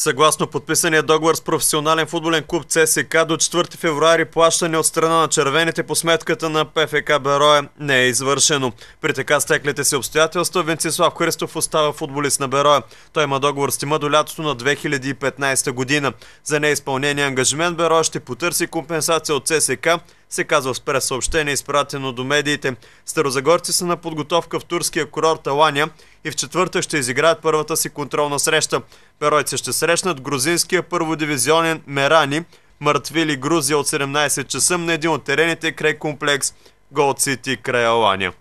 Съгласно подписания договор с професионален футболен клуб ЦСК до 4 февруари плащане от страна на червените по сметката на ПФК Бероя не е извършено. При така стеклите си обстоятелства Венцислав Христов остава футболист на Бероя. Той има договор с тима до лятото на 2015 година. За неизпълнение ангажимент Бероя ще потърси компенсация от ЦСК се казва с пресъобщение, изпратено до медиите. Старозагорци са на подготовка в турския курорт Алания и в четвърта ще изиграят първата си контролна среща. Перойци ще срещнат грузинския първодивизионен Мерани, мъртвили Грузия от 17 часа на един от терените край комплекс Голд Сити край Алания.